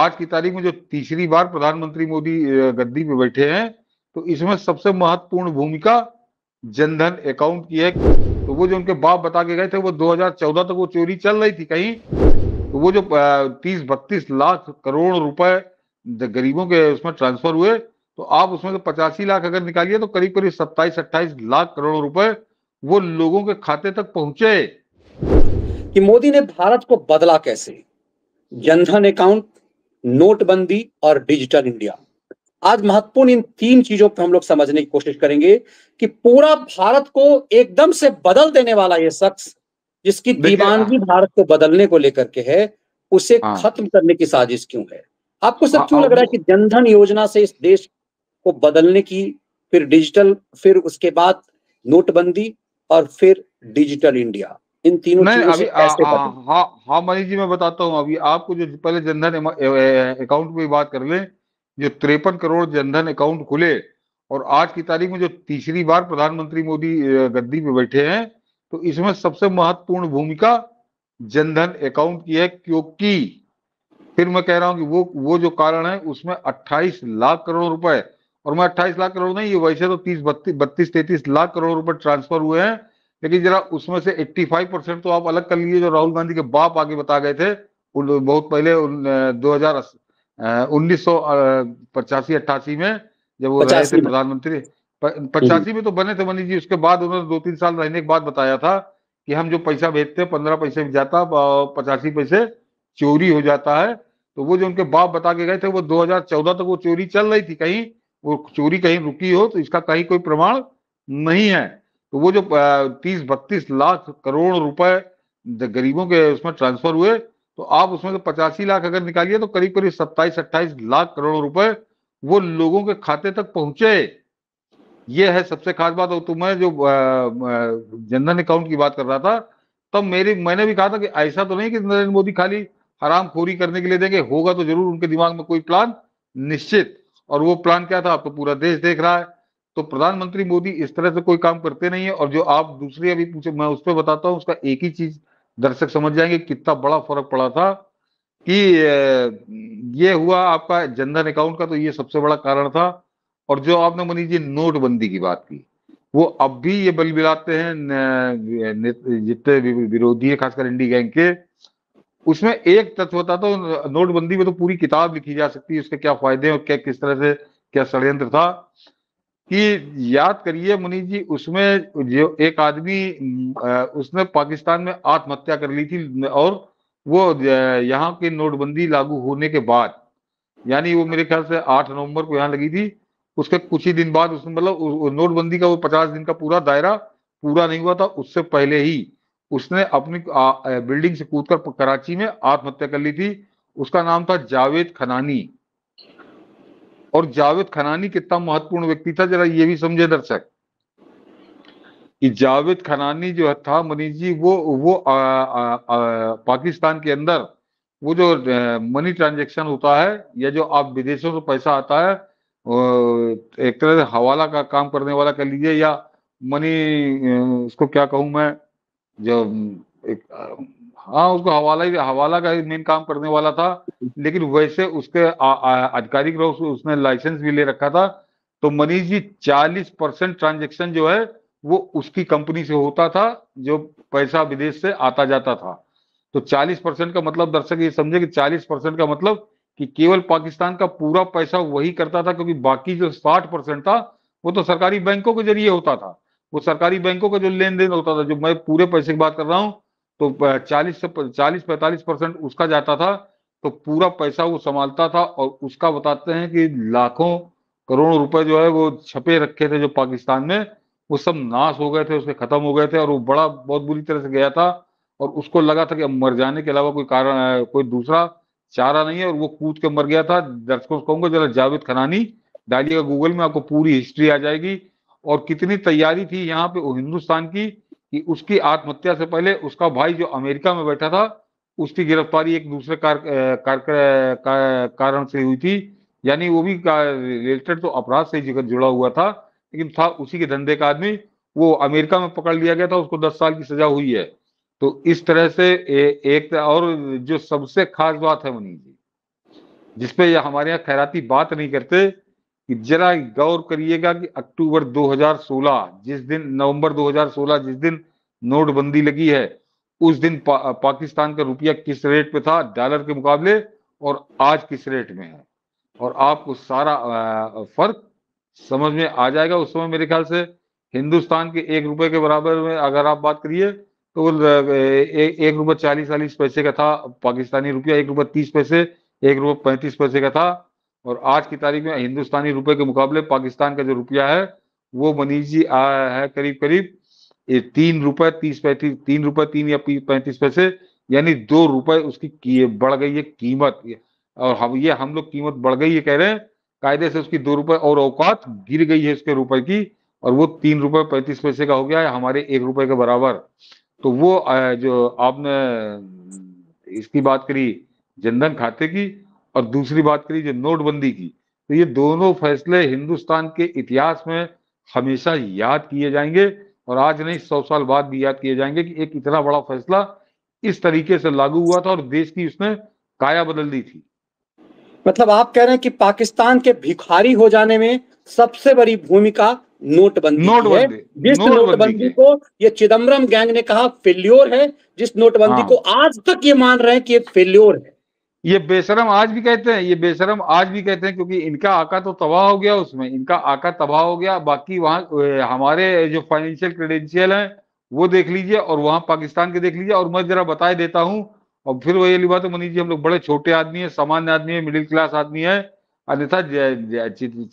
आज की तारीख में जो तीसरी बार प्रधानमंत्री मोदी गद्दी पे बैठे हैं तो इसमें सबसे महत्वपूर्ण भूमिका जनधन अकाउंट की है तो वो जो उनके बाप बता के गए थे वो 2014 तक वो चोरी चल रही थी कहीं तो वो जो तीस बत्तीस लाख करोड़ रुपए गरीबों के उसमें ट्रांसफर हुए तो आप उसमें से पचासी लाख अगर निकालिए तो करीब करीब सत्ताईस अट्ठाईस लाख करोड़ रुपए वो लोगों के खाते तक पहुंचे कि मोदी ने भारत को बदला कैसे जनधन अकाउंट नोटबंदी और डिजिटल इंडिया आज महत्वपूर्ण इन तीन चीजों पर हम लोग समझने की कोशिश करेंगे कि पूरा भारत को एकदम से बदल देने वाला ये शख्स जिसकी दीवानगी हाँ। भारत को बदलने को लेकर के है उसे हाँ। खत्म करने की साजिश क्यों है आपको सब हाँ, क्यों लग रहा है कि जनधन योजना से इस देश को बदलने की फिर डिजिटल फिर उसके बाद नोटबंदी और फिर डिजिटल इंडिया इन तीनों नहीं, अभी हाँ हाँ मनीष जी मैं बताता हूँ अभी आपको जो पहले जनधन अकाउंट में बात कर ले जो तिरपन करोड़ जनधन अकाउंट खुले और आज की तारीख में जो तीसरी बार प्रधानमंत्री मोदी गद्दी पे बैठे हैं तो इसमें सबसे महत्वपूर्ण भूमिका जनधन अकाउंट की है क्योंकि फिर मैं कह रहा हूं कि वो वो जो कारण है उसमें 28 लाख करोड़ रुपए और मैं 28 लाख करोड़ नहीं ये वैसे तो 30 बत्तीस बत्तीस तैतीस लाख करोड़ रुपए ट्रांसफर हुए हैं लेकिन जरा उसमें से 85 परसेंट तो आप अलग कर लिए जो राहुल गांधी के बाप आगे बता गए थे बहुत पहले दो हजार उन्नीस सौ पचासी अट्ठासी में जब वो रहे थे प्रधानमंत्री पचासी में तो बने थे मनीष जी उसके बाद उन्होंने दो तीन साल रहने के बाद बताया था कि हम जो पैसा भेजते हैं पंद्रह पैसे में जाता पचासी पैसे चोरी हो जाता है तो वो जो उनके बाप बता के गए थे वो 2014 तक वो चोरी चल रही थी कहीं वो चोरी कहीं रुकी हो तो इसका कहीं कोई प्रमाण नहीं है तो वो जो तीस बत्तीस लाख करोड़ रुपए गरीबों के उसमें ट्रांसफर हुए तो आप उसमें से पचासी लाख अगर निकालिए तो करीब करीब सत्ताईस अट्ठाईस लाख करोड़ रुपए वो लोगों के खाते तक पहुंचे ये है सबसे खास बात और तो मैं जो जनधन अकाउंट की बात कर रहा था तब तो मेरी मैंने भी कहा था कि ऐसा तो नहीं कि नरेंद्र मोदी खाली हराम खोरी करने के लिए देंगे होगा तो जरूर उनके दिमाग में कोई प्लान निश्चित और वो प्लान क्या था आपको तो पूरा देश देख रहा है तो प्रधानमंत्री मोदी इस तरह से कोई काम करते नहीं है और जो आप दूसरे अभी पूछे मैं उस पर बताता हूँ उसका एक ही चीज दर्शक समझ जाएंगे कितना बड़ा फर्क पड़ा था कि ये हुआ आपका जनधन अकाउंट का तो ये सबसे बड़ा कारण था और जो आपने मनी जी नोटबंदी की बात की वो अब भी ये बल बिलाते हैं जितने विरोधी है खासकर इंडी गैंग के उसमें एक तत्व होता तो नोटबंदी में तो पूरी किताब लिखी जा सकती है उसके क्या फायदे और क्या किस तरह से क्या षड्यंत्र था कि याद करिए मुनि जी उसमें जो एक आदमी उसने पाकिस्तान में आत्महत्या कर ली थी और वो यहाँ की नोटबंदी लागू होने के बाद यानी वो मेरे ख्याल से आठ नवंबर को यहाँ लगी थी उसके कुछ ही दिन बाद उसने मतलब नोटबंदी का वो पचास दिन का पूरा दायरा पूरा नहीं हुआ था उससे पहले ही उसने अपनी बिल्डिंग से कूद कराची में आत्महत्या कर ली थी उसका नाम था जावेद खनानी और जावेद खनानी कितना महत्वपूर्ण व्यक्ति था जरा ये भी समझे दर्शक कि जावेद खनानी जो था मनीष जी वो वो आ, आ, आ, पाकिस्तान के अंदर वो जो मनी ट्रांजेक्शन होता है या जो आप विदेशों से पैसा आता है एक तरह से हवाला का काम करने वाला कर लीजिए या मनी उसको क्या कहूं मैं जो एक हाँ उसको हवाला ही हवाला का ही मेन काम करने वाला था लेकिन वैसे उसके आधिकारिक रूप से उसने लाइसेंस भी ले रखा था तो मनीष जी चालीस परसेंट ट्रांजेक्शन जो है वो उसकी कंपनी से होता था जो पैसा विदेश से आता जाता था तो 40 परसेंट का मतलब दर्शक ये समझे कि 40 परसेंट का मतलब कि केवल पाकिस्तान का पूरा पैसा वही करता था क्योंकि बाकी जो 60 परसेंट था वो तो सरकारी बैंकों के जरिए होता था वो सरकारी बैंकों का जो लेन देन होता था जो मैं पूरे पैसे की बात कर रहा हूँ तो चालीस से चालीस पैंतालीस परसेंट उसका जाता था तो पूरा पैसा वो संभालता था और उसका बताते हैं कि लाखों करोड़ों रुपए जो है वो छपे रखे थे जो पाकिस्तान में वो सब नाश हो गए थे उसके खत्म हो गए थे और वो बड़ा बहुत बुरी तरह से गया था और उसको लगा था कि अब मर जाने के अलावा कोई कारण कोई दूसरा चारा नहीं है और वो कूद के मर गया था दर्शकों को कहूंगा जरा जावेद खनानी डालिएगा गूगल में आपको पूरी हिस्ट्री आ जाएगी और कितनी तैयारी थी यहाँ पे हिंदुस्तान की कि उसकी आत्महत्या से पहले उसका भाई जो अमेरिका में बैठा था उसकी गिरफ्तारी एक दूसरे कार, कार, कार, कार कारण से हुई थी यानी वो भी रिलेटेड तो अपराध से जुड़ा हुआ था लेकिन था उसी के धंधे का आदमी वो अमेरिका में पकड़ लिया गया था उसको दस साल की सजा हुई है तो इस तरह से ए, एक और जो सबसे खास बात है मनीष जी जिसपे हमारे यहाँ खैराती बात नहीं करते कि जरा गौर करिएगा कि अक्टूबर 2016 जिस दिन नवंबर 2016 जिस दिन नोटबंदी लगी है उस दिन पा, पाकिस्तान का रुपया किस रेट पे था डॉलर के मुकाबले और आज किस रेट में है और आपको सारा फर्क समझ में आ जाएगा उस समय मेरे ख्याल से हिंदुस्तान के एक रुपए के बराबर में अगर आप बात करिए तो एक रुपये चालीस चालीस पैसे का था पाकिस्तानी रुपया एक रुपये तीस पैसे एक रुपये पैंतीस पैसे का था और आज की तारीख में हिंदुस्तानी रुपए के मुकाबले पाकिस्तान का जो रुपया है वो मनीष जी आया है करीब करीब तीन रुपए तीस पैंतीस तीन रुपए तीन या पैंतीस पैसे यानी दो रुपए उसकी बढ़ गई है कीमत और हम ये हम लोग कीमत बढ़ गई है कह रहे हैं कायदे से उसकी दो रुपए और औकात गिर गई है उसके रुपए की और वो तीन रुपए पैंतीस पैसे का हो गया है हमारे एक रुपए के बराबर तो वो जो आपने इसकी बात करी जनधन खाते की और दूसरी बात करी जो नोटबंदी की तो ये दोनों फैसले हिंदुस्तान के इतिहास में हमेशा याद किए जाएंगे और आज नहीं सौ साल बाद भी याद किए जाएंगे कि एक इतना बड़ा फैसला इस तरीके से लागू हुआ था और देश की उसने काया बदल दी थी मतलब आप कह रहे हैं कि पाकिस्तान के भिखारी हो जाने में सबसे बड़ी भूमिका नोटबंदी नोटबंदी जिस नोटबंदी नोट को ये चिदम्बरम गैंग ने कहा फेल्योर है जिस नोटबंदी हाँ। को आज तक ये मान रहे हैं कि ये फेल्योर है ये बेशरम आज भी कहते हैं ये बेशरम आज भी कहते हैं क्योंकि इनका आका तो तबाह हो गया उसमें इनका आका तबाह हो गया बाकी वहाँ हमारे जो फाइनेंशियल क्रेडेंशियल हैं वो देख लीजिए और वहाँ पाकिस्तान के देख लीजिए और मैं जरा बताए देता हूँ और फिर वही अली बात मनीष जी हम लोग बड़े छोटे आदमी है सामान्य आदमी है मिडिल क्लास आदमी है अन्यथा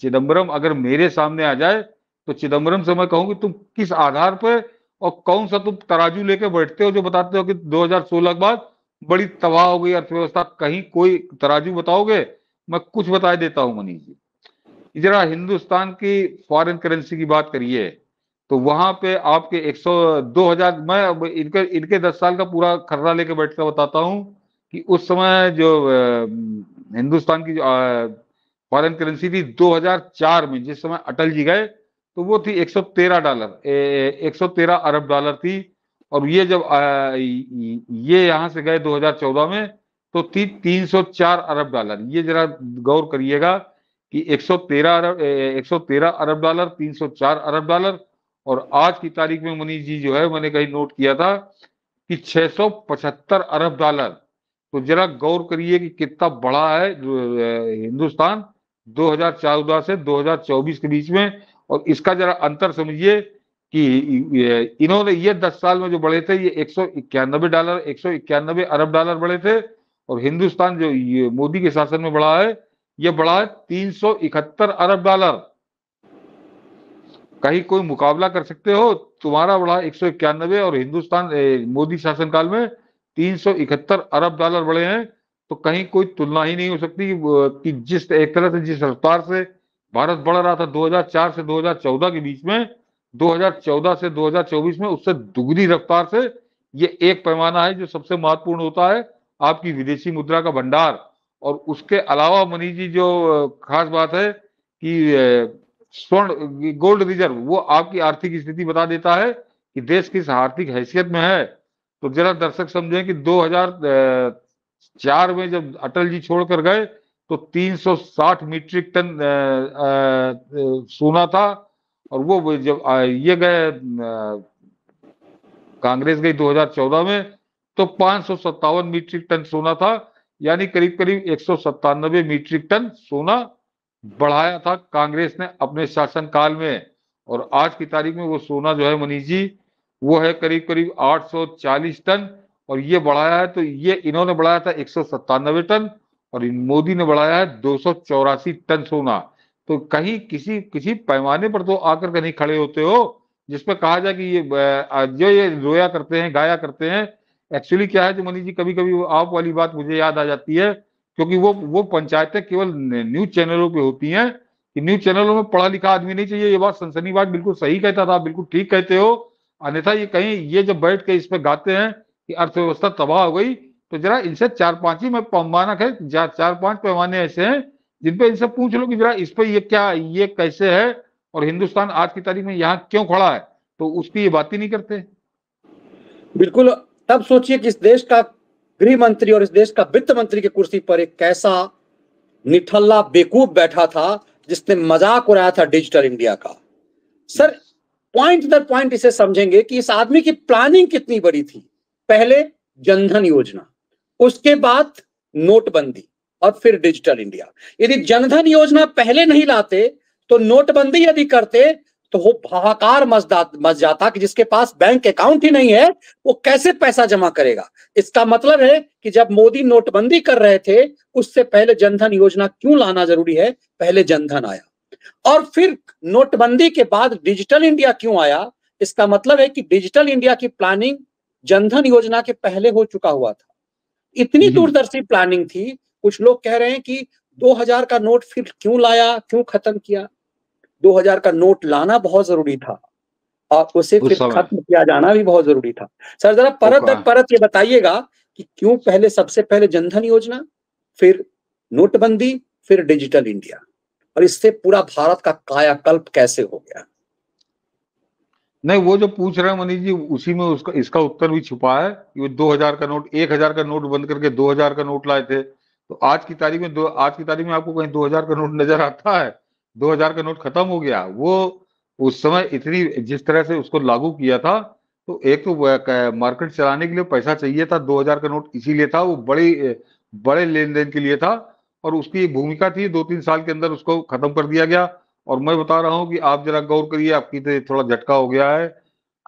चिदम्बरम अगर मेरे सामने आ जाए तो चिदम्बरम से मैं कहूँगी तुम किस आधार पर और कौन सा तुम तराजू लेके बैठते हो जो बताते हो कि 2016 के बाद बड़ी तबाह हो गई अर्थव्यवस्था कहीं कोई तराजू बताओगे मैं कुछ बता देता हूं मनीष जी जरा हिंदुस्तान की फॉरेन करेंसी की बात करिए तो वहां पे आपके एक सौ दो हजार मैं इनके इनके दस साल का पूरा खर्रा लेके बैठ कर बताता हूँ कि उस समय जो हिंदुस्तान की फॉरेन करेंसी थी 2004 में जिस समय अटल जी गए तो वो थी 113 डॉलर 113 अरब डॉलर थी और ये जब आ, ये यहां से गए 2014 में तो ती, 304 अरब डॉलर ये जरा गौर करिएगा कि 113 अरब 113 अरब डॉलर 304 अरब डॉलर और आज की तारीख में मनीष जी जो है मैंने कहीं नोट किया था कि 675 अरब डॉलर तो जरा गौर करिए कि कितना बड़ा है हिंदुस्तान 2014 से 2024 के बीच में और इसका जरा अंतर समझिए कि इन्होंने ये दस साल में जो बढ़े थे ये एक डॉलर एक अरब डॉलर बढ़े थे और हिंदुस्तान जो ये मोदी के शासन में बढ़ा है ये बढ़ा है तीन अरब डॉलर कहीं कोई मुकाबला कर सकते हो तुम्हारा बढ़ा एक और हिंदुस्तान मोदी शासन काल में इकहत्तर अरब डॉलर बढ़े हैं तो कहीं कोई तुलना ही नहीं हो सकती कि जिस एक तरह से जिस रफ्तार से भारत बढ़ रहा था 2004 से 2014 के बीच में 2014 से 2024 में उससे दुगनी रफ्तार से ये एक पैमाना है जो सबसे महत्वपूर्ण होता है आपकी विदेशी मुद्रा का भंडार और उसके अलावा मनीष जी जो खास बात है कि स्वर्ण गोल्ड रिजर्व वो आपकी आर्थिक स्थिति बता देता है कि देश किस आर्थिक हैसियत में है तो जरा दर्शक समझें कि 2004 में जब अटल जी छोड़कर गए तो 360 मीट्रिक टन सोना था और वो जब ये गए कांग्रेस गई 2014 में तो पांच मीट्रिक टन सोना था यानी करीब करीब एक मीट्रिक टन सोना बढ़ाया था कांग्रेस ने अपने शासन काल में और आज की तारीख में वो सोना जो है मनीष जी वो है करीब करीब 840 टन और ये बढ़ाया है तो ये इन्होंने बढ़ाया था एक टन और मोदी ने बढ़ाया है दो टन सोना तो कहीं किसी किसी पैमाने पर तो आकर कहीं खड़े होते हो जिसपे कहा जाए कि ये जो ये रोया करते हैं गाया करते हैं एक्चुअली क्या है जो मनीष जी कभी कभी आप वाली बात मुझे याद आ जाती है क्योंकि वो वो पंचायतें केवल न्यूज चैनलों पे होती हैं कि न्यूज चैनलों में पढ़ा लिखा आदमी नहीं चाहिए ये बात सनसनी बात बिल्कुल सही कहता था बिल्कुल ठीक कहते हो अन्यथा ये कहीं ये जब बैठ के इस पर गाते हैं कि अर्थव्यवस्था तबाह हो गई तो जरा इनसे चार पांच ही में पैमाना है चार पांच पैमाने ऐसे हैं जिनपे इनसे पूछ लो कि जरा इस पर ये क्या ये कैसे है और हिंदुस्तान आज की तारीख में यहाँ क्यों खड़ा है तो उसकी ये बात ही नहीं करते बिल्कुल तब सोचिए कि इस देश का गृह मंत्री और इस देश का वित्त मंत्री की कुर्सी पर एक कैसा निठल्ला बेकूफ बैठा था जिसने मजाक उड़ाया था डिजिटल इंडिया का सर पॉइंट दर पॉइंट इसे समझेंगे कि इस आदमी की प्लानिंग कितनी बड़ी थी पहले जनधन योजना उसके बाद नोटबंदी और फिर डिजिटल इंडिया यदि जनधन योजना पहले नहीं लाते तो नोटबंदी यदि करते तो वो हाहाकार मच जाता कि जिसके पास बैंक अकाउंट ही नहीं है वो कैसे पैसा जमा करेगा इसका मतलब है कि जब मोदी नोटबंदी कर रहे थे उससे पहले जनधन योजना क्यों लाना जरूरी है पहले जनधन आया और फिर नोटबंदी के बाद डिजिटल इंडिया क्यों आया इसका मतलब है कि डिजिटल इंडिया की प्लानिंग जनधन योजना के पहले हो चुका हुआ था इतनी दूरदर्शी प्लानिंग थी कुछ लोग कह रहे हैं कि 2000 का नोट फिर क्यों लाया क्यों खत्म किया 2000 का नोट लाना बहुत जरूरी था और उसे फिर खत्म किया जाना भी बहुत जरूरी था सर जरा परत दर परत ये बताइएगा कि क्यों पहले सबसे पहले जनधन योजना फिर नोटबंदी फिर डिजिटल इंडिया और इससे पूरा भारत का कायाकल्प कैसे हो गया नहीं वो जो पूछ रहे हैं मनीष जी उसी में उसका इसका उत्तर भी छुपा है कि 2000 का नोट 1000 का नोट बंद करके 2000 का नोट लाए थे तो आज की तारीख में दो आज की तारीख में आपको कहीं 2000 का नोट नजर आता है 2000 का नोट खत्म हो गया वो उस समय इतनी जिस तरह से उसको लागू किया था तो एक तो मार्केट चलाने के लिए पैसा चाहिए था 2000 का नोट इसीलिए था वो बड़ी बड़े लेन देन के लिए था और उसकी भूमिका थी दो तीन साल के अंदर उसको खत्म कर दिया गया और मैं बता रहा हूँ कि आप जरा गौर करिए आपकी तो थोड़ा झटका हो गया है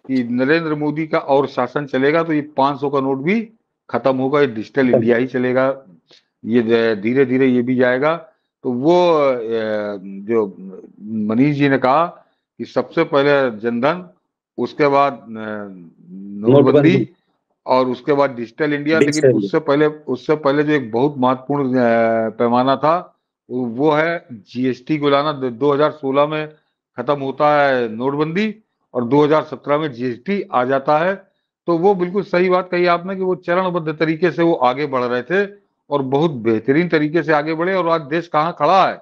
कि नरेंद्र मोदी का और शासन चलेगा तो ये 500 का नोट भी खत्म होगा ये डिजिटल इंडिया ही चलेगा ये धीरे धीरे ये भी जाएगा तो वो जो मनीष जी ने कहा कि सबसे पहले जनधन उसके बाद नोटबंदी और उसके बाद डिजिटल इंडिया लेकिन उससे पहले उससे पहले जो एक बहुत महत्वपूर्ण पैमाना था वो है जीएसटी को लाना 2016 में खत्म होता है नोटबंदी और 2017 में जीएसटी आ जाता है तो वो बिल्कुल सही बात कही आपने कि वो चरणबद्ध तरीके से वो आगे बढ़ रहे थे और बहुत बेहतरीन तरीके से आगे बढ़े और आज देश कहाँ खड़ा है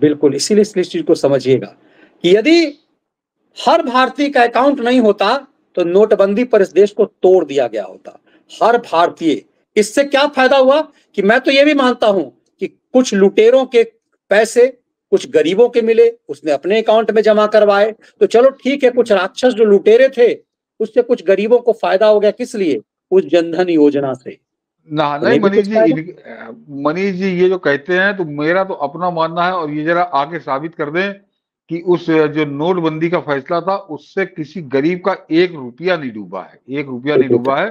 बिल्कुल इसीलिए इस चीज को समझिएगा कि यदि हर भारतीय का अकाउंट नहीं होता तो नोटबंदी पर इस देश को तोड़ दिया गया होता हर भारतीय इससे क्या फायदा हुआ कि मैं तो यह भी मानता हूं कि कुछ लुटेरों के पैसे कुछ गरीबों के मिले उसने अपने अकाउंट में जमा करवाए तो चलो ठीक है कुछ राक्षस जो लुटेरे थे उससे कुछ गरीबों को फायदा हो गया किस लिए उस जनधन योजना से ना नहीं मनीष जी मनीष जी ये जो कहते हैं तो मेरा तो अपना मानना है और ये जरा आगे साबित कर दें कि उस जो नोटबंदी का फैसला था उससे किसी गरीब का एक रुपया नहीं डूबा है एक रुपया नहीं डूबा है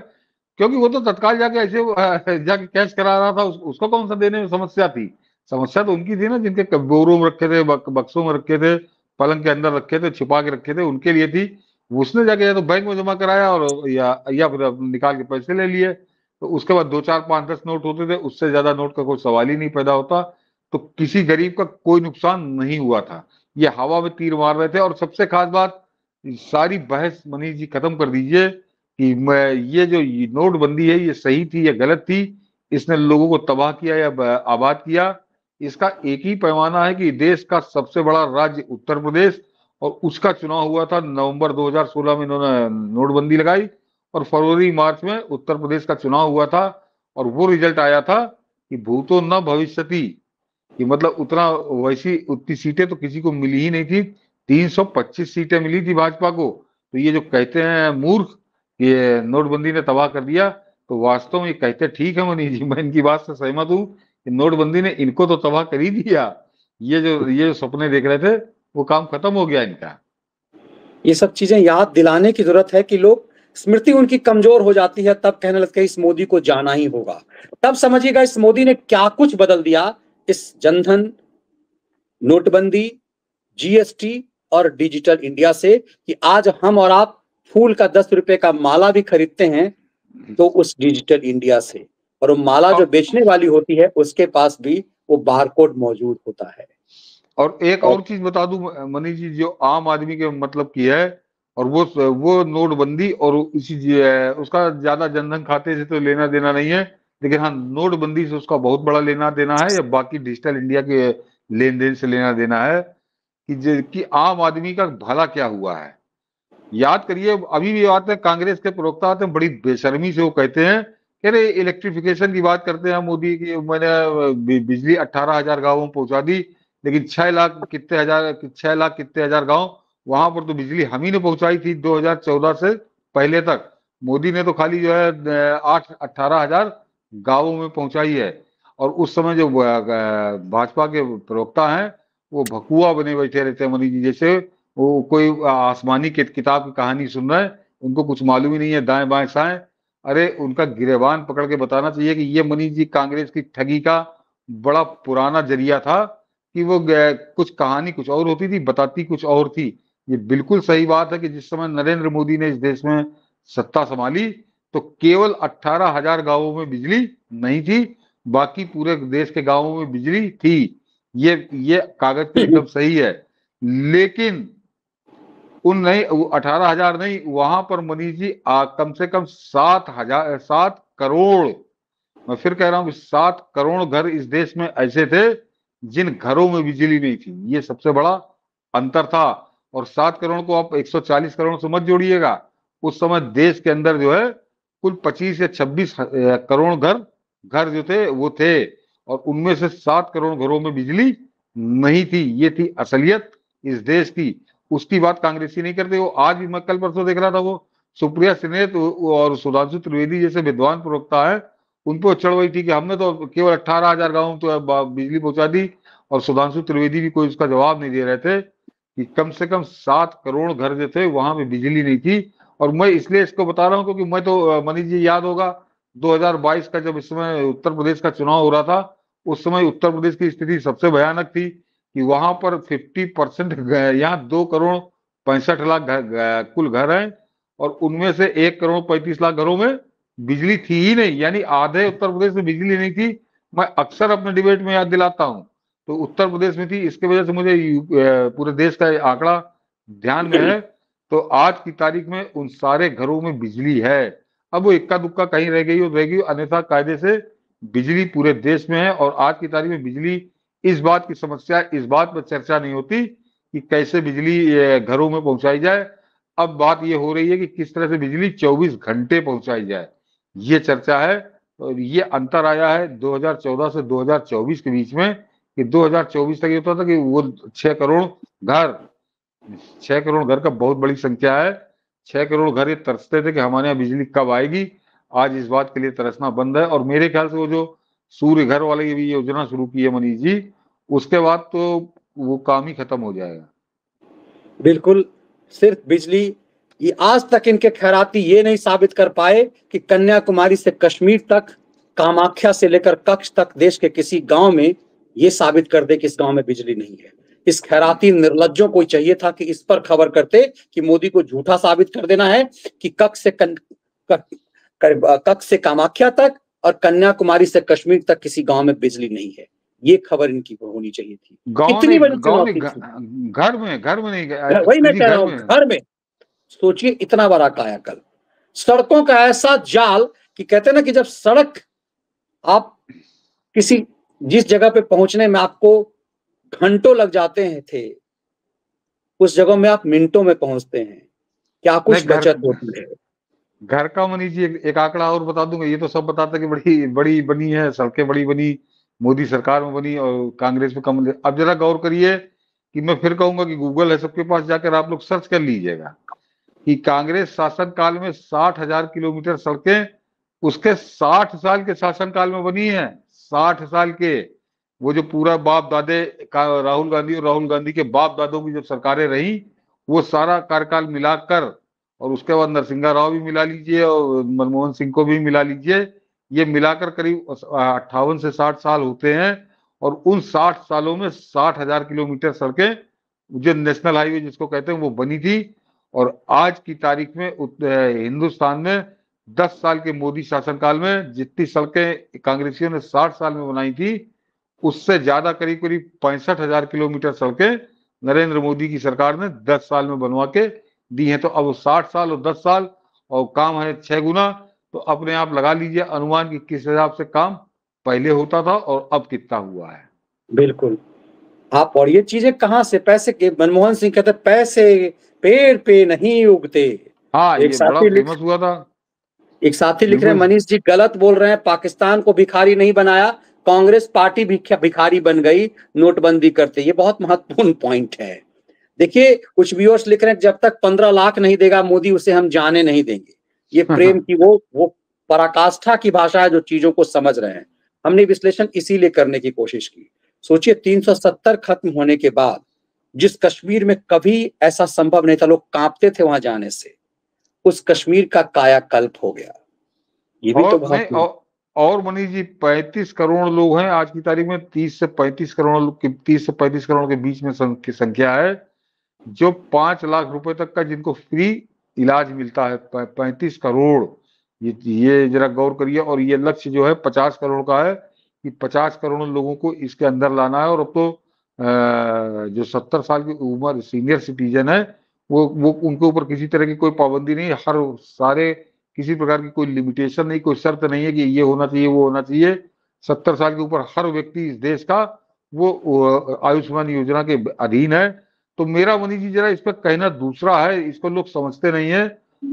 क्योंकि वो तो तत्काल जाके ऐसे जाके कैश करा रहा था उस, उसको कौन सा देने में समस्या थी समस्या तो उनकी थी ना जिनके बोरों में रखे थे बक्सों में रखे थे पलंग के अंदर रखे थे छिपा के रखे थे उनके लिए थी उसने जाके या तो बैंक में जमा कराया और या, या फिर निकाल के पैसे ले लिए तो उसके बाद दो चार पांच दस नोट होते थे उससे ज्यादा नोट का कोई सवाल ही नहीं पैदा होता तो किसी गरीब का कोई नुकसान नहीं हुआ था ये हवा में तीर मार रहे थे और सबसे खास बात सारी बहस मनीष जी खत्म कर दीजिए कि मैं ये जो नोटबंदी है ये सही थी या गलत थी इसने लोगों को तबाह किया या आबाद किया इसका एक ही पैमाना है कि देश का सबसे बड़ा राज्य उत्तर प्रदेश और उसका चुनाव हुआ था नवंबर 2016 में इन्होंने नोटबंदी लगाई और फरवरी मार्च में उत्तर प्रदेश का चुनाव हुआ था और वो रिजल्ट आया था कि भूतो न भविष्य कि मतलब उतना वैसी उतनी सीटें तो किसी को मिली ही नहीं थी 325 सीटें मिली थी भाजपा को तो ये जो कहते हैं मूर्ख ये नोटबंदी ने तबाह कर दिया तो वास्तव में कहते ठीक है मनीष जी मैं इनकी बात से सहमत हूँ नोटबंदी ने इनको तो तबाह कर ही दिया ये जो ये जो सपने देख रहे थे वो काम खत्म हो गया इनका ये सब चीजें याद दिलाने की जरूरत है कि लोग स्मृति उनकी कमजोर हो जाती है तब कहने लगते हैं इस मोदी को जाना ही होगा तब समझिएगा इस मोदी ने क्या कुछ बदल दिया इस जनधन नोटबंदी जीएसटी और डिजिटल इंडिया से कि आज हम और आप फूल का दस रुपए का माला भी खरीदते हैं तो उस डिजिटल इंडिया से और वो माला जो बेचने वाली होती है उसके पास भी वो बारकोड मौजूद होता है और एक और, और चीज बता दू मनीष जी जो आम आदमी के मतलब की है और वो वो नोटबंदी और इसी उसका ज्यादा जनधन खाते से तो लेना देना नहीं है लेकिन हाँ नोटबंदी से उसका बहुत बड़ा लेना देना है या बाकी डिजिटल इंडिया के लेन देन से लेना देना है कि कि आम आदमी का भला क्या हुआ है याद करिए अभी भी बात है कांग्रेस के प्रवक्ता आते हैं बड़ी बेशर्मी से वो कहते हैं कि अरे इलेक्ट्रिफिकेशन की बात करते हैं मोदी की मैंने बिजली अट्ठारह हजार गाँव में पहुंचा दी लेकिन छह लाख कितने हजार छह लाख कितने हजार गाँव वहां पर तो बिजली हम ही ने पहुंचाई थी 2014 से पहले तक मोदी ने तो खाली जो है आठ अट्ठारह हजार गाँवों में पहुंचाई है और उस समय जो भाजपा के प्रवक्ता हैं वो भकुआ बने बैठे रहते हैं मनीष जी जैसे वो कोई आसमानी किताब की कहानी सुन रहे हैं उनको कुछ मालूम ही नहीं है दाएं बाएं साएं अरे उनका गिरेबान पकड़ के बताना चाहिए कि ये मनीष जी कांग्रेस की ठगी का बड़ा पुराना जरिया था कि वो कुछ कहानी कुछ और होती थी बताती कुछ और थी ये बिल्कुल सही बात है कि जिस समय नरेंद्र मोदी ने इस देश में सत्ता संभाली तो केवल अट्ठारह हजार गाँवों में बिजली नहीं थी बाकी पूरे देश के गाँवों में बिजली थी ये ये कागज पे तो एकदम हम्म। सही है लेकिन उन नहीं अठारह हजार नहीं वहां पर मनीष जी आ, कम से कम सात हजार सात करोड़ मैं फिर कह रहा हूं कि सात करोड़ घर इस देश में ऐसे थे जिन घरों में बिजली नहीं थी ये सबसे बड़ा अंतर था और सात करोड़ को आप 140 करोड़ से मत जोड़िएगा उस समय देश के अंदर जो है कुल 25 या 26 करोड़ घर घर जो थे वो थे और उनमें से सात करोड़ घरों में बिजली नहीं थी ये थी असलियत इस देश की उसकी बात कांग्रेस ही नहीं करते वो आज भी मैं कल परसों देख रहा था वो सुप्रिया सिनेत और सुधांशु त्रिवेदी जैसे विद्वान प्रवक्ता है उन पर चढ़ गई थी कि हमने तो केवल अट्ठारह हजार गाँव तो बिजली पहुंचा दी और सुधांशु त्रिवेदी भी कोई उसका जवाब नहीं दे रहे थे कि कम से कम सात करोड़ घर जो थे वहां पे बिजली नहीं थी और मैं इसलिए इसको बता रहा हूँ क्योंकि मैं तो मनीष जी याद होगा 2022 का जब इस समय उत्तर प्रदेश का चुनाव हो रहा था उस समय उत्तर प्रदेश की स्थिति सबसे भयानक थी कि वहां पर 50 परसेंट यहाँ दो करोड़ पैंसठ लाख कुल घर हैं और उनमें से एक करोड़ पैंतीस लाख घरों में बिजली थी ही नहीं यानी आधे उत्तर प्रदेश में बिजली नहीं थी मैं अक्सर अपने डिबेट में याद दिलाता हूँ तो उत्तर प्रदेश में थी इसके वजह से मुझे पूरे देश का आंकड़ा ध्यान में है तो आज की तारीख में उन सारे घरों में बिजली है अब वो इक्का दुक्का कहीं रह गई और रह गई अन्यथा कायदे से बिजली पूरे देश में है और आज की तारीख में बिजली इस बात की समस्या इस बात पर चर्चा नहीं होती कि कैसे बिजली घरों में पहुंचाई जाए अब बात ये हो रही है कि किस तरह से बिजली 24 घंटे पहुंचाई जाए ये चर्चा है और ये अंतर आया है 2014 से 2024 के बीच में कि 2024 तक ये होता था कि वो छह करोड़ घर छह करोड़ घर का बहुत बड़ी संख्या है छह करोड़ घर ये तरसते थे कि हमारे यहाँ बिजली कब आएगी आज इस बात के लिए तरसना बंद है और मेरे ख्याल से वो जो सूर्य घर वाले की भी योजना शुरू की है मनीष जी उसके बाद तो वो काम ही खत्म हो जाएगा बिल्कुल सिर्फ बिजली ये आज तक इनके खैराती ये नहीं साबित कर पाए कि कन्याकुमारी से कश्मीर तक कामाख्या से लेकर कक्ष तक देश के किसी गांव में ये साबित कर दे कि इस गांव में बिजली नहीं है इस खैराती निर्लजों को चाहिए था कि इस पर खबर करते कि मोदी को झूठा साबित कर देना है कि कक्ष से कन, कक, कक्ष से कामाख्या तक और कन्याकुमारी से कश्मीर तक किसी गांव में बिजली नहीं है ये खबर इनकी होनी चाहिए थी कितनी बड़ी घर में घर में नहीं वही मैं कह रहा हूँ घर में सोचिए इतना बड़ा कायाकल सड़कों का ऐसा जाल कि कहते ना कि जब सड़क आप किसी जिस जगह पे पहुंचने में आपको घंटों लग जाते हैं थे उस जगह में आप मिनटों में पहुंचते हैं क्या कुछ बचत होती है घर का मनीष जी एक, एक आंकड़ा और बता दूंगा ये तो सब बताते कि बड़ी बड़ी बनी है सड़कें बड़ी बनी मोदी सरकार में बनी और कांग्रेस में कम अब जरा गौर करिए कि मैं फिर कहूंगा कि गूगल है सबके पास जाकर आप लोग सर्च कर लीजिएगा कि कांग्रेस शासन काल में साठ हजार किलोमीटर सड़कें उसके साठ साल के शासन काल में बनी है साठ साल के वो जो पूरा बाप दादे का राहुल गांधी और राहुल गांधी के बाप दादों की जो सरकारें रही वो सारा कार्यकाल मिलाकर और उसके बाद नरसिंहा राव भी मिला लीजिए और मनमोहन सिंह को भी मिला लीजिए ये मिलाकर करीब अट्ठावन से साठ साल होते हैं और उन साठ सालों में साठ हजार किलोमीटर सड़कें जो नेशनल हाईवे जिसको कहते हैं वो बनी थी और आज की तारीख में हिंदुस्तान में दस साल के मोदी शासनकाल में जितनी सड़कें कांग्रेसियों ने साठ साल में बनाई थी उससे ज्यादा करीब करीब पैंसठ हजार किलोमीटर सड़कें नरेंद्र मोदी की सरकार ने दस साल में बनवा के दी हैं तो अब साठ साल और दस साल और काम है छह गुना तो अपने आप लगा लीजिए अनुमान की किस हिसाब से काम पहले होता था और अब कितना हुआ है बिल्कुल आप और ये चीजें कहाँ से पैसे के मनमोहन सिंह कहते पैसे पेड़ पे नहीं उगते हाँ एक ये बड़ा फेमस हुआ था एक साथी लिख रहे हैं मनीष जी गलत बोल रहे हैं पाकिस्तान को भिखारी नहीं बनाया कांग्रेस पार्टी भिखारी बन गई नोटबंदी करते ये बहुत महत्वपूर्ण पॉइंट है देखिए कुछ व्यूअर्स लिख रहे हैं जब तक पंद्रह लाख नहीं देगा मोदी उसे हम जाने नहीं देंगे ये हाँ, प्रेम हाँ। की वो वो पराकाष्ठा की भाषा है जो चीजों को समझ रहे हैं हमने विश्लेषण इसीलिए करने की कोशिश की सोचिए 370 खत्म होने के बाद जिस कश्मीर में कभी ऐसा संभव नहीं था लोग कांपते थे वहां जाने से उस कश्मीर का कायाकल्प हो गया ये भी तो और, तो बहुत और, और मनीष जी पैंतीस करोड़ लोग हैं आज की तारीख में तीस से पैंतीस करोड़ तीस से पैंतीस करोड़ के बीच में संख्या है जो पांच लाख रुपए तक का जिनको फ्री इलाज मिलता है पैंतीस करोड़ ये ये जरा गौर करिए और ये लक्ष्य जो है पचास करोड़ का है कि पचास करोड़ लोगों को इसके अंदर लाना है और अब तो जो सत्तर साल की उम्र सीनियर सिटीजन है वो वो उनके ऊपर किसी तरह की कोई पाबंदी नहीं हर सारे किसी प्रकार की कोई लिमिटेशन नहीं कोई शर्त नहीं है कि ये होना चाहिए वो होना चाहिए सत्तर साल के ऊपर हर व्यक्ति इस देश का वो आयुष्मान योजना के अधीन है तो मेरा मनी जी जरा इस पर कहना दूसरा है इसको लोग समझते नहीं है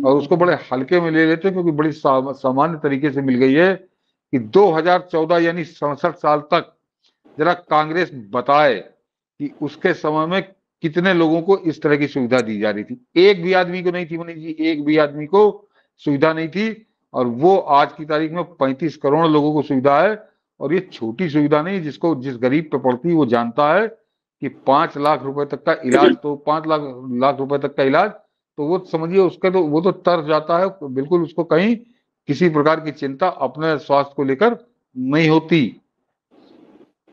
और उसको बड़े हल्के में ले लेते हैं क्योंकि बड़ी सामान्य तरीके से मिल गई है कि 2014 यानी सड़सठ साल तक जरा कांग्रेस बताए कि उसके समय में कितने लोगों को इस तरह की सुविधा दी जा रही थी एक भी आदमी को नहीं थी मनीष जी एक भी आदमी को सुविधा नहीं थी और वो आज की तारीख में 35 करोड़ लोगों को सुविधा है और ये छोटी सुविधा नहीं जिसको जिस गरीब पे पड़ती वो जानता है कि पांच लाख रुपए तक का इलाज तो पांच लाख लाख रुपए तक का इलाज तो वो समझिए उसका तो वो तो तर जाता है बिल्कुल उसको कहीं किसी प्रकार की चिंता अपने स्वास्थ्य को लेकर नहीं होती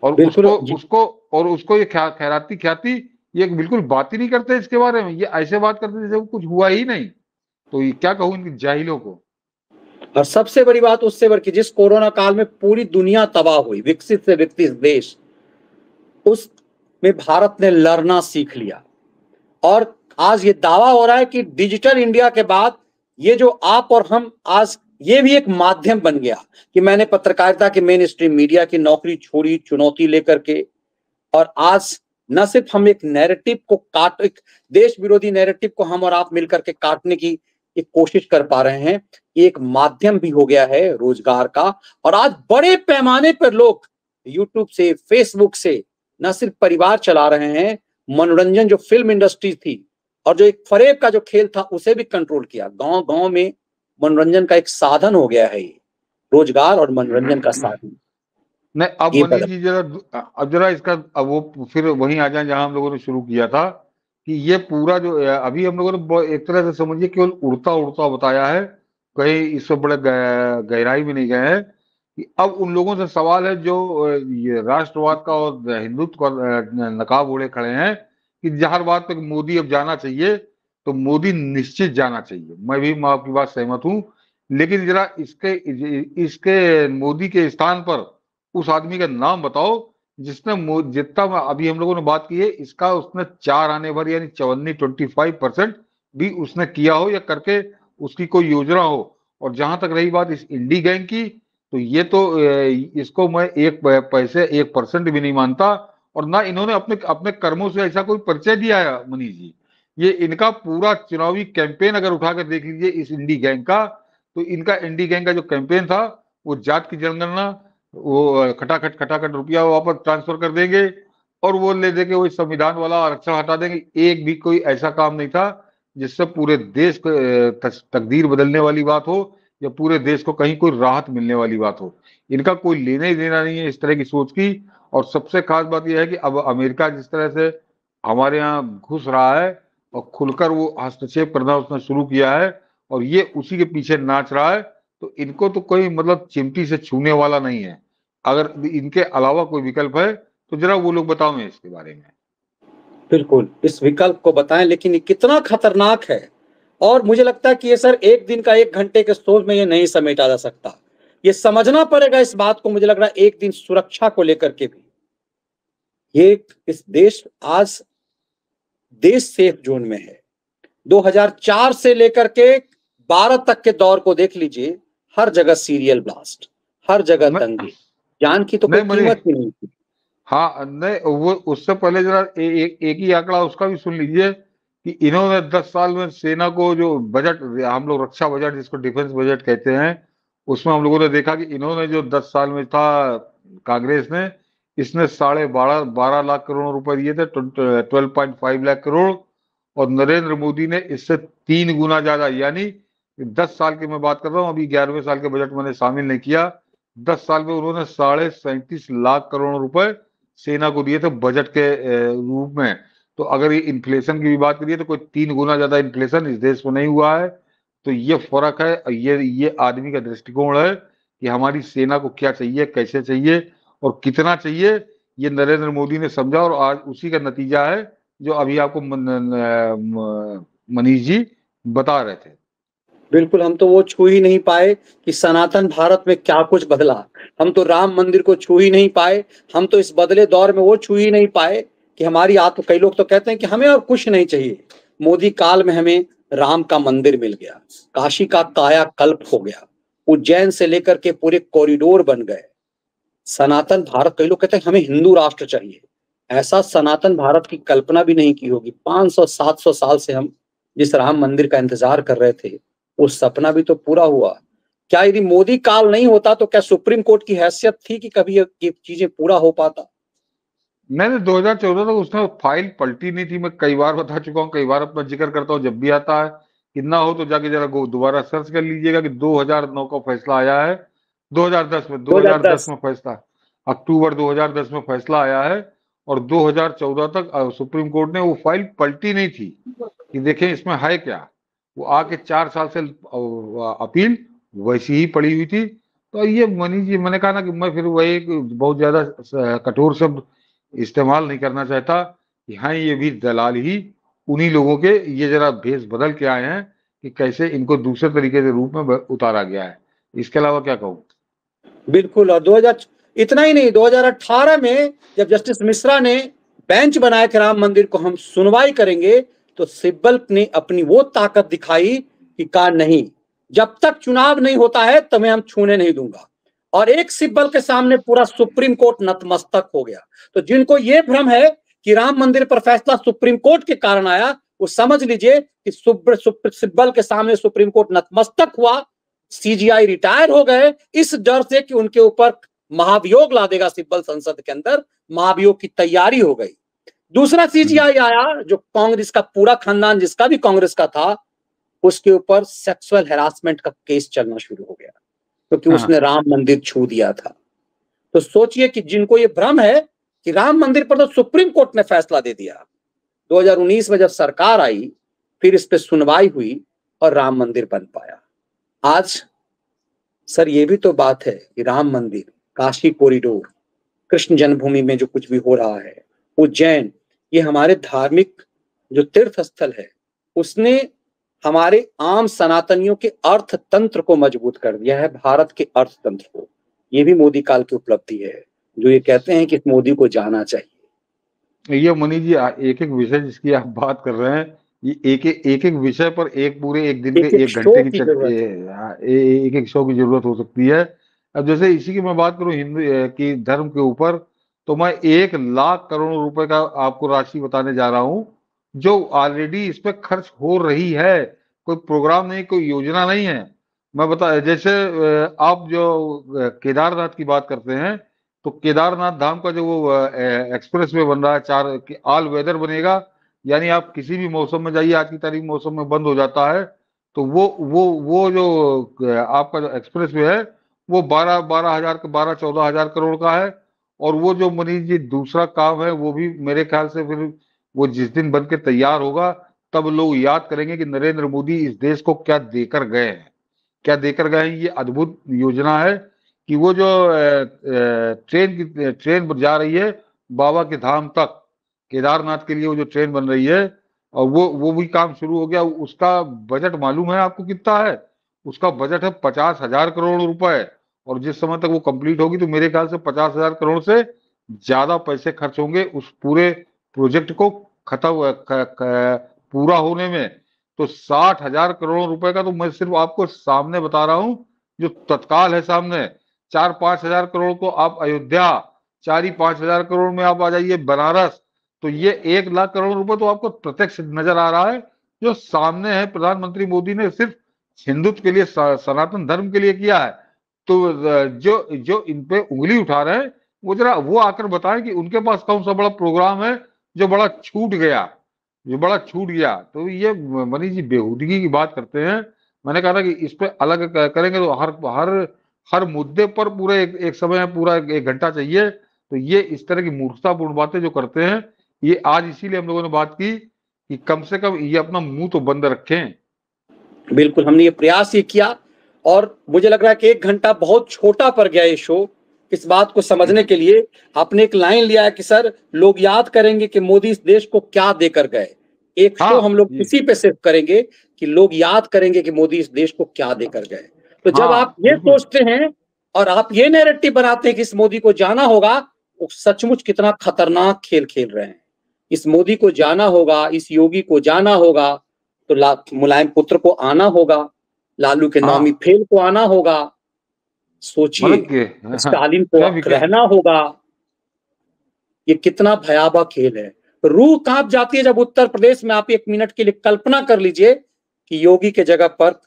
और उसको उसको और उसको ये ख्याति ख्याति ये बिल्कुल बात ही नहीं करते इसके बारे में ये ऐसे बात करते जैसे कुछ हुआ ही नहीं तो ये क्या कहूँ इनके जाहिलों को और सबसे बड़ी बात उससे बढ़ की जिस कोरोना काल में पूरी दुनिया तबाह हुई विकसित से विकसित देश उस में भारत ने लड़ना सीख लिया और आज ये दावा हो रहा है कि डिजिटल इंडिया के बाद ये जो आप और हम आज ये भी एक माध्यम बन गया कि मैंने पत्रकारिता के मेन स्ट्रीम मीडिया की नौकरी छोड़ी चुनौती लेकर के और आज न सिर्फ हम एक नैरेटिव को काट एक देश विरोधी नैरेटिव को हम और आप मिलकर के काटने की एक कोशिश कर पा रहे हैं एक माध्यम भी हो गया है रोजगार का और आज बड़े पैमाने पर लोग यूट्यूब से फेसबुक से न सिर्फ परिवार चला रहे हैं मनोरंजन जो फिल्म इंडस्ट्री थी और जो एक फरेब का जो खेल था उसे भी कंट्रोल किया गांव गांव में मनोरंजन का एक साधन हो गया है ये रोजगार और मनोरंजन का साधन नहीं अब मनीष जी जरा अब जरा इसका अब वो फिर वहीं आ जाए जहां हम लोगों ने शुरू किया था कि ये पूरा जो अभी हम लोगों ने एक तरह से समझिए केवल उड़ता उड़ता बताया है कहीं इससे बड़े गहराई भी नहीं गए हैं कि अब उन लोगों से सवाल है जो ये राष्ट्रवाद का और हिंदुत्व का नकाब ओढ़े खड़े हैं कि जहर बात पे मोदी अब जाना चाहिए तो मोदी निश्चित जाना चाहिए मैं भी मैं आपकी बात सहमत हूँ लेकिन जरा इसके इसके मोदी के स्थान पर उस आदमी का नाम बताओ जिसने जितना अभी हम लोगों ने बात की है इसका उसने चार आने भर यानी चवन्नी ट्वेंटी फाइव परसेंट भी उसने किया हो या करके उसकी कोई योजना हो और जहां तक रही बात इस इंडी गैंग की तो ये तो इसको मैं एक पैसे एक परसेंट भी नहीं मानता और ना इन्होंने अपने अपने कर्मों से ऐसा कोई परिचय दिया है मनीष जी ये इनका पूरा चुनावी कैंपेन अगर उठा कर देख लीजिए इस इंडी गैंग का तो इनका इंडी गैंग का जो कैंपेन था वो जात की जनगणना वो खटाखट खटाखट रुपया वापस ट्रांसफर कर देंगे और वो ले देके वही संविधान वाला आरक्षण हटा देंगे एक भी कोई ऐसा काम नहीं था जिससे पूरे देश को तकदीर बदलने वाली बात हो या पूरे देश को कहीं कोई राहत मिलने वाली बात हो इनका कोई लेना ही देना नहीं है इस तरह की सोच की और सबसे खास बात यह है कि अब अमेरिका जिस तरह से हमारे यहाँ घुस रहा है और खुलकर वो हस्तक्षेप करना उसने शुरू किया है और ये उसी के पीछे नाच रहा है तो इनको तो कोई मतलब चिमटी से छूने वाला नहीं है अगर इनके अलावा कोई विकल्प है तो जरा वो लोग बताओ मैं इसके बारे में बिल्कुल इस विकल्प को बताएं लेकिन ये कितना खतरनाक है और मुझे लगता है कि ये सर एक दिन का एक घंटे के सोच में ये नहीं समेटा जा सकता ये समझना पड़ेगा इस बात को मुझे लग रहा है एक दिन सुरक्षा को लेकर के भी ये इस देश आज देश सेफ जोन में है 2004 से लेकर के 12 तक के दौर को देख लीजिए हर जगह सीरियल ब्लास्ट हर जगह दंगे जान की तो कोई कीमत नहीं थी हाँ नहीं वो उससे पहले जरा एक एक ही आंकड़ा उसका भी सुन लीजिए कि इन्होंने 10 साल में सेना को जो बजट हम लोग रक्षा बजट जिसको डिफेंस बजट कहते हैं उसमें हम लोगों ने देखा कि इन्होंने जो 10 साल में था कांग्रेस ने इसने साढ़े बारह बारह लाख करोड़ रुपए दिए थे twelve point five lakh crore और नरेंद्र मोदी ने इससे तीन गुना ज्यादा यानी दस साल की मैं बात कर रहा हूँ अभी ग्यारहवें साल के बजट मैंने शामिल नहीं किया दस साल में उन्होंने साढ़े सैंतीस लाख करोड़ रुपए सेना को दिए थे बजट के रूप में तो अगर ये इन्फ्लेशन की भी बात करिए तो कोई तीन गुना ज्यादा इन्फ्लेशन इस देश में नहीं हुआ है तो ये फर्क है ये ये आदमी का दृष्टिकोण है कि हमारी सेना को क्या चाहिए कैसे चाहिए और कितना चाहिए ये नरेंद्र मोदी ने समझा और आज उसी का नतीजा है जो अभी आपको मनीष जी बता रहे थे बिल्कुल हम तो वो छू ही नहीं पाए कि सनातन भारत में क्या कुछ बदला हम तो राम मंदिर को छू ही नहीं पाए हम तो इस बदले दौर में वो छू ही नहीं पाए कि हमारी आत्म कई लोग तो कहते हैं कि हमें और कुछ नहीं चाहिए मोदी काल में हमें राम का मंदिर मिल गया काशी का काया कल्प हो गया उज्जैन से लेकर के पूरे कॉरिडोर बन गए सनातन भारत कई लोग कहते हैं हमें हिंदू राष्ट्र चाहिए ऐसा सनातन भारत की कल्पना भी नहीं की होगी 500-700 साल से हम जिस राम मंदिर का इंतजार कर रहे थे वो सपना भी तो पूरा हुआ क्या यदि मोदी काल नहीं होता तो क्या सुप्रीम कोर्ट की हैसियत थी कि कभी ये चीजें पूरा हो पाता हजार चौदह तक उसने फाइल पलटी नहीं थी मैं कई बार बता चुका हूँ कई बार अपना जिक्र करता हूँ जब भी आता है कि ना हो तो जाके जरा दोबारा सर्च कर लीजिएगा कि 2009 का फैसला आया है 2010 में 2010, 2010 में फैसला अक्टूबर 2010 में फैसला आया है और 2014 तक सुप्रीम कोर्ट ने वो फाइल पलटी नहीं थी कि देखें इसमें है क्या वो आके चार साल से अपील वैसी ही पड़ी हुई थी तो ये मनीष जी मैंने कहा ना कि मैं फिर वही बहुत ज्यादा कठोर शब्द इस्तेमाल नहीं करना चाहता कि हाँ ये भी दलाल ही उन्हीं लोगों के ये जरा भेस बदल के आए हैं कि कैसे इनको दूसरे तरीके के रूप में उतारा गया है इसके अलावा क्या कहूँ बिल्कुल और दो इतना ही नहीं 2018 में जब जस्टिस मिश्रा ने बेंच बनाया कि राम मंदिर को हम सुनवाई करेंगे तो सिब्बल ने अपनी वो ताकत दिखाई कि कहा नहीं जब तक चुनाव नहीं होता है तब हम छूने नहीं दूंगा और एक सिब्बल के सामने पूरा सुप्रीम कोर्ट नतमस्तक हो गया तो जिनको ये भ्रम है कि राम मंदिर पर फैसला सुप्रीम कोर्ट के कारण आया वो समझ लीजिए कि सिब्बल के सामने सुप्रीम कोर्ट नतमस्तक हुआ सीजीआई रिटायर हो गए इस डर से कि उनके ऊपर महाभियोग ला देगा सिब्बल संसद के अंदर महाभियोग की तैयारी हो गई दूसरा चीज हम्म। यह आया जो कांग्रेस का पूरा खानदान जिसका भी कांग्रेस का था उसके ऊपर सेक्सुअल हेरासमेंट का केस चलना शुरू हो गया क्योंकि तो उसने राम मंदिर छू दिया था तो सोचिए कि जिनको ये भ्रम है कि राम मंदिर पर तो सुप्रीम कोर्ट ने फैसला दे दिया 2019 में जब सरकार आई फिर इस पर सुनवाई हुई और राम मंदिर बन पाया आज सर ये भी तो बात है कि राम मंदिर काशी कॉरिडोर कृष्ण जन्मभूमि में जो कुछ भी हो रहा है उज्जैन ये हमारे धार्मिक जो तीर्थ स्थल है उसने हमारे आम सनातनियों के अर्थतंत्र को मजबूत कर दिया है भारत के अर्थतंत्र को ये भी मोदी काल की उपलब्धि है जो ये कहते हैं कि मोदी को जाना चाहिए ये मुनि जी एक एक विषय जिसकी आप बात कर रहे हैं ये एक एक एक विषय पर एक पूरे एक दिन के एक घंटे की हाँ, एक एक शो की जरूरत हो सकती है अब जैसे इसी की मैं बात करूं हिंदू की धर्म के ऊपर तो मैं एक लाख करोड़ रुपए का आपको राशि बताने जा रहा हूं जो ऑलरेडी इस पर खर्च हो रही है कोई प्रोग्राम नहीं कोई योजना नहीं है मैं बता जैसे आप जो केदारनाथ की बात करते हैं तो केदारनाथ धाम का जो वो एक्सप्रेस वे बन रहा है चार ऑल वेदर बनेगा यानी आप किसी भी मौसम में जाइए आज की तारीख मौसम में बंद हो जाता है तो वो वो वो जो आपका जो एक्सप्रेस वे है वो बारह बारह हजार बारह चौदह हजार करोड़ का है और वो जो मनीष जी दूसरा काम है वो भी मेरे ख्याल से फिर वो जिस दिन बन के तैयार होगा तब लोग याद करेंगे कि नरेंद्र मोदी इस देश को क्या देकर गए हैं क्या देकर गए हैं ये अद्भुत योजना है कि वो जो ट्रेन की ट्रेन जा रही है बाबा के धाम तक केदारनाथ के लिए वो जो ट्रेन बन रही है और वो वो भी काम शुरू हो गया उसका बजट मालूम है आपको कितना है उसका बजट है पचास हजार करोड़ रुपए और जिस समय तक वो कंप्लीट होगी तो मेरे ख्याल से पचास हजार करोड़ से ज्यादा पैसे खर्च होंगे उस पूरे प्रोजेक्ट को खत्म पूरा होने में तो साठ हजार करोड़ रुपए का तो मैं सिर्फ आपको सामने बता रहा हूं जो तत्काल है सामने चार पांच हजार करोड़ को आप अयोध्या चार ही पांच हजार करोड़ में आप आ जाइए बनारस तो ये एक लाख करोड़ रुपए तो आपको प्रत्यक्ष नजर आ रहा है जो सामने है प्रधानमंत्री मोदी ने सिर्फ हिंदुत्व के लिए सनातन धर्म के लिए किया है तो जो जो इन पे उंगली उठा रहे हैं वो जरा वो आकर बताएं कि उनके पास कौन सा बड़ा प्रोग्राम है जो बड़ा छूट गया जो बड़ा छूट गया तो ये मनीष जी बेहूदगी की बात करते हैं मैंने कहा था कि इस पर अलग करेंगे तो हर हर हर मुद्दे पर पूरे एक, एक समय पूरा एक घंटा चाहिए तो ये इस तरह की मूर्खतापूर्ण बातें जो करते हैं ये आज इसीलिए हम लोगों ने बात की कि कम से कम ये अपना मुंह तो बंद रखें बिल्कुल हमने ये प्रयास ये किया और मुझे लग रहा है कि एक घंटा बहुत छोटा पड़ गया ये शो इस बात को समझने के लिए आपने एक लाइन लिया है कि सर लोग याद करेंगे कि मोदी इस देश को क्या देकर गए एक हाँ, शो हम लोग इसी पे सिर्फ करेंगे कि लोग याद करेंगे कि मोदी इस देश को क्या देकर गए तो जब हाँ, आप ये हम्म, हम्म। सोचते हैं और आप ये नैरेटिव बनाते हैं कि इस मोदी को जाना होगा वो सचमुच कितना खतरनाक खेल खेल रहे हैं इस मोदी को जाना होगा इस योगी को जाना होगा तो मुलायम पुत्र को आना होगा लालू के नामी हाँ। फेल को तो आना होगा सोचिए स्टालिन को रहना होगा ये कितना भयावह खेल है रूह कांप जाती है जब उत्तर प्रदेश में आप एक मिनट के लिए कल्पना कर लीजिए कि योगी के जगह पर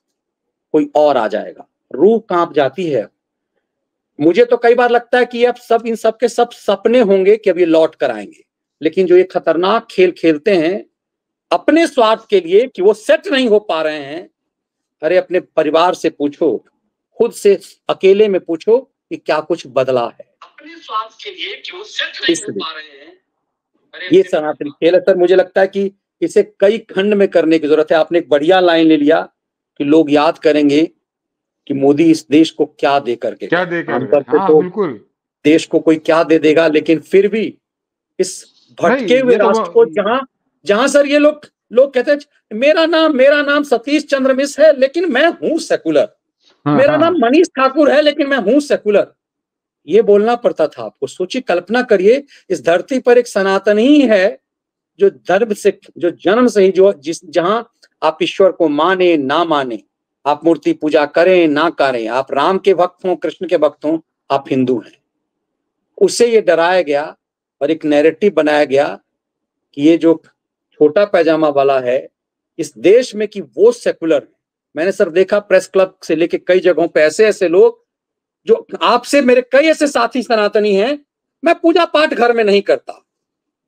कोई और आ जाएगा रूह कांप जाती है मुझे तो कई बार लगता है कि अब सब इन सब के सब सपने होंगे कि अब ये लौट कर आएंगे लेकिन जो ये खतरनाक खेल खेलते हैं अपने स्वार्थ के लिए कि वो सेट नहीं हो पा रहे हैं अरे अपने परिवार से पूछो खुद से अकेले में पूछो कि क्या कुछ बदला है ये सनातन खेल है सर मुझे लगता है कि इसे कई खंड में करने की जरूरत है आपने एक बढ़िया लाइन ले लिया कि लोग याद करेंगे कि मोदी इस देश को क्या दे करके क्या दे कर हाँ, तो बिल्कुल देश को कोई क्या दे देगा लेकिन फिर भी इस भटके हुए तो राष्ट्र को जहां जहां सर ये लोग लोग कहते हैं मेरा नाम मेरा नाम सतीश चंद्र मिश्र है लेकिन मैं हूं सेकुलर हाँ, मेरा हाँ। नाम मनीष ठाकुर है लेकिन मैं हूं सेकुलर ये बोलना पड़ता था आपको सोचिए कल्पना करिए इस धरती पर एक ही है जो धर्म से जो जन्म से ही जो जिस जहां आप ईश्वर को माने ना माने आप मूर्ति पूजा करें ना करें आप राम के भक्त हो कृष्ण के भक्त हो आप हिंदू हैं उसे ये डराया गया और एक नैरेटिव बनाया गया कि ये जो छोटा पैजामा वाला है इस देश में कि वो सेकुलर है मैंने सर देखा प्रेस क्लब से लेके कई जगहों पे ऐसे ऐसे लोग जो आपसे मेरे कई ऐसे साथी सनातनी हैं मैं पूजा पाठ घर में नहीं करता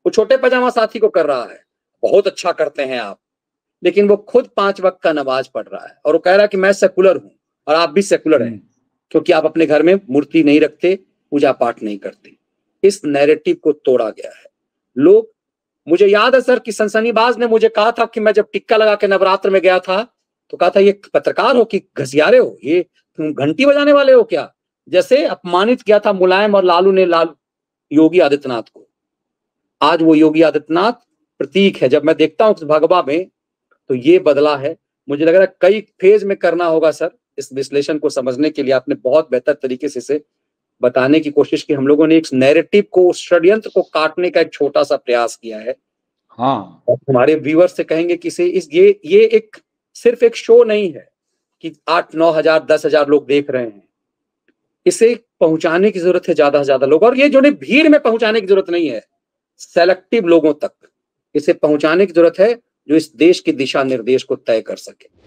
वो छोटे पैजामा साथी को कर रहा है बहुत अच्छा करते हैं आप लेकिन वो खुद पांच वक्त का नमाज पढ़ रहा है और वो कह रहा है कि मैं सेकुलर हूं और आप भी सेकुलर हैं क्योंकि आप अपने घर में मूर्ति नहीं रखते पूजा पाठ नहीं करते इस नैरेटिव को तोड़ा गया है लोग मुझे याद है सर कि सनसनीबाज ने मुझे कहा था कि मैं जब टिक्का लगा के नवरात्र में गया था तो कहा था ये पत्रकार हो कि घसियारे हो ये तुम घंटी बजाने वाले हो क्या जैसे अपमानित किया था मुलायम और लालू ने लाल योगी आदित्यनाथ को आज वो योगी आदित्यनाथ प्रतीक है जब मैं देखता हूं भगवा में तो ये बदला है मुझे लग रहा है कई फेज में करना होगा सर इस विश्लेषण को समझने के लिए आपने बहुत बेहतर तरीके से इसे बताने की कोशिश की हम लोगों ने एक नैरेटिव को षड्यंत्र को काटने का एक छोटा सा प्रयास किया है हाँ और हमारे व्यूअर्स से कहेंगे कि से इस ये ये एक सिर्फ एक शो नहीं है कि आठ नौ हजार दस हजार लोग देख रहे हैं इसे पहुंचाने की जरूरत है ज्यादा से ज्यादा लोग और ये जो भीड़ में पहुंचाने की जरूरत नहीं है सेलेक्टिव लोगों तक इसे पहुंचाने की जरूरत है जो इस देश की दिशा निर्देश को तय कर सके